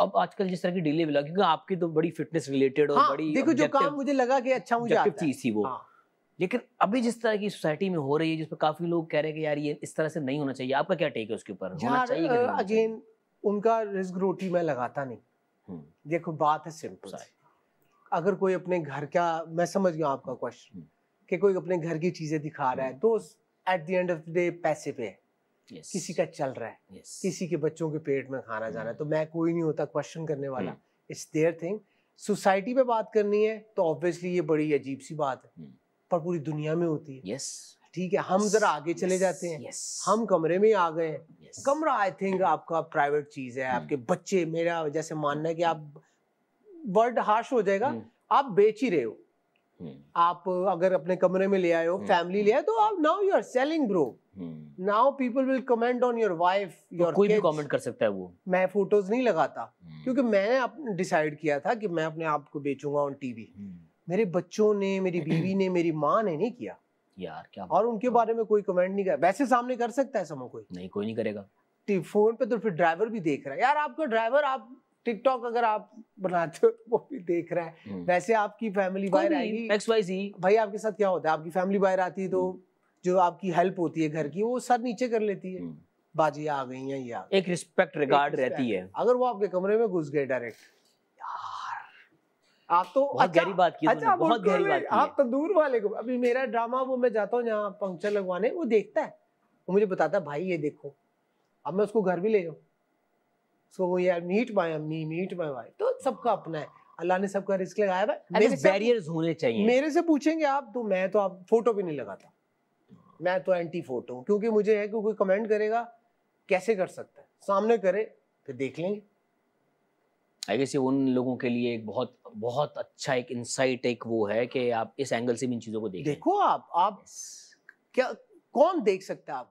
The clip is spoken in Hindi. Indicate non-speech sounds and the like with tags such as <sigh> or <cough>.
अब आजकल जिस तरह की डिले मिला क्योंकि आपकी तो बड़ी फिटनेस रिलेटेड और हाँ, बड़ी देखो जो काम मुझे लगा कि अच्छा मुझे आता थी वो हाँ। लेकिन अभी जिस तरह की सोसाइटी में हो रही है जिसमें काफी लोग कह रहे हैं कि यार ये इस तरह से नहीं होना चाहिए आपका क्या टेक है उसके ऊपर होना चाहिए अगेन उनका रिस्क रोटी मैं लगाता नहीं हम्म। देखो बात है सिंपल अगर कोई अपने घर का मैं समझ गया आपका क्वेश्चन हम्म। कि कोई अपने घर की चीजें दिखा रहा है हम्म। तो at the end of the day पैसे पे है yes. किसी का चल रहा है yes. किसी के बच्चों के पेट में खाना जाना है mm. तो मैं कोई नहीं होता क्वेश्चन करने वाला इट्स देयर थिंग सोसाइटी पे बात करनी है तो ऑब्वियसली ये बड़ी अजीब सी बात है mm. पर पूरी दुनिया में होती है yes. ठीक है हम जरा आगे yes, चले जाते हैं yes. हम कमरे में आ गए yes. कमरा आई थिंक आपका प्राइवेट चीज है आपके mm. बच्चे मेरा जैसे मानना है कि आप वर्ड हार्श हो जाएगा आप बेच ही रहे हो हम्म। आप अगर अपने कमरे में ले आए हो फैमिली हम्म। ले आए तो आप now you are selling bro now people will comment on your wife your कोई भी कमेंट कर सकता है वो मैं फोटोज नहीं लगाता हम्म। क्योंकि मैंने डिसाइड किया था कि मैं अपने आप को बेचूंगा ऑन टीवी मेरे बच्चों ने मेरी <clears throat> बीवी ने मेरी माँ ने नहीं किया यार क्या और उनके बारे में कोई कमेंट नहीं कर वैसे सामने कर सकता है समो कोई नहीं कोई नहीं करेगा फोन पे तो फिर ड्राइवर भी देख रहा है यार आपका ड्राइवर आप टिकटॉक अगर आप बनाते हो तो वो भी देख रहा है हम्म। वैसे आपकी फैमिली बाहर आएगी भाई आपके साथ क्या होता है आपकी फैमिली बाहर आती है तो हम्म। जो आपकी हेल्प होती है घर की वो सर नीचे कर लेती है हम्म। बाजी आ गई है या एक रिस्पेक्ट रिगार्ड रहती है अगर वो आपके कमरे में घुस गए डायरेक्ट आप तो बहुत अच्छा, गहरी बात की अच्छा, बहुत गहरी बात की आप तो दूर वाले को अभी मेरा ड्रामा वो मैं जाता हूँ जहाँ पंक्चर लगवाने वो देखता है वो मुझे बताता है भाई ये देखो अब मैं उसको घर भी ले जाऊँ सो वो यार मीट माय अम्मी मीट माय वाइफ तो सबका अपना है अल्लाह ने सबका रिस्क लगाया हुआ है बैरियर्स होने चाहिए मेरे से पूछेंगे आप तो मैं तो आप फोटो भी नहीं लगाता मैं तो एंटी फोटो क्योंकि मुझे है कि कोई कमेंट करेगा कैसे कर सकता है सामने करे फिर देख लेंगे आई गेस ये उन लोगों के लिए एक बहुत बहुत अच्छा एक इनसाइट एक वो है कि आप इस एंगल से भी इन चीज़ों को देखो आप आप क्या कौन देख सकता है आप